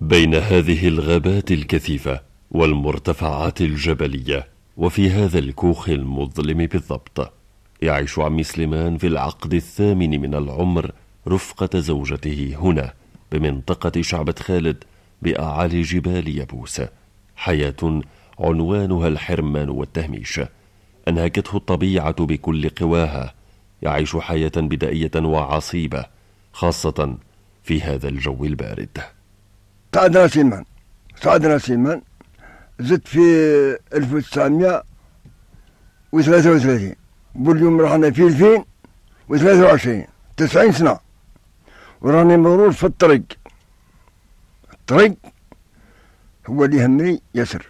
بين هذه الغابات الكثيفة والمرتفعات الجبلية وفي هذا الكوخ المظلم بالضبط يعيش عمي سليمان في العقد الثامن من العمر رفقة زوجته هنا بمنطقة شعبة خالد بأعالي جبال يبوس حياة عنوانها الحرمان والتهميش أنهكته الطبيعة بكل قواها يعيش حياة بدائية وعصيبة خاصة في هذا الجو البارد سعدنا سيمان سعدنا سيمان زدت في 1933 واليوم رحنا في 2023 90 سنة وراني مرور في الطريق الطريق هو اللي يهمني ياسر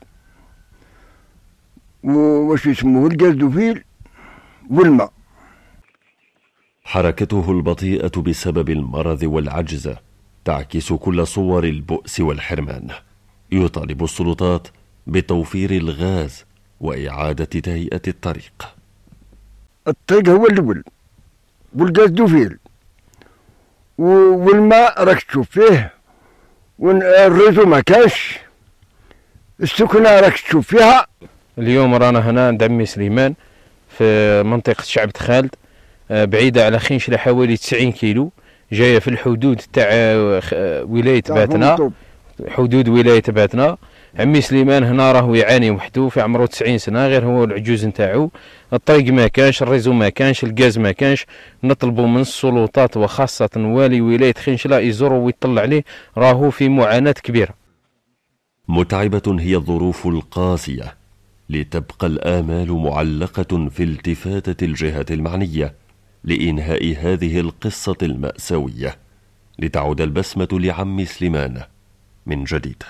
واش يسموه الجلدوفيل والماء حركته البطيئة بسبب المرض والعجزة تعكس كل صور البؤس والحرمان يطالب السلطات بتوفير الغاز وإعادة تهيئة الطريق الطريق هو الأول والغاز دوفيل والماء راك تشوف فيه والريزو ما كانش السكنة راك تشوف فيها اليوم رانا هنا عند عمي سليمان في منطقة شعبة خالد آه، بعيدة على خنش حوالي 90 كيلو جايه في الحدود تاع آه، ولايه باتنا حدود ولايه باتنا عمي سليمان هنا راهو يعاني وحده في عمره 90 سنه غير هو العجوز نتاعو الطريق ما كانش الريزو ما كانش الغاز ما كانش نطلبوا من السلطات وخاصه والي ولايه خنشله يزوروا ويطلع عليه راهو في معاناه كبيره متعبه هي الظروف القاسيه لتبقى الامال معلقه في التفاته الجهه المعنيه لإنهاء هذه القصة المأساوية لتعود البسمة لعم سليمان من جديد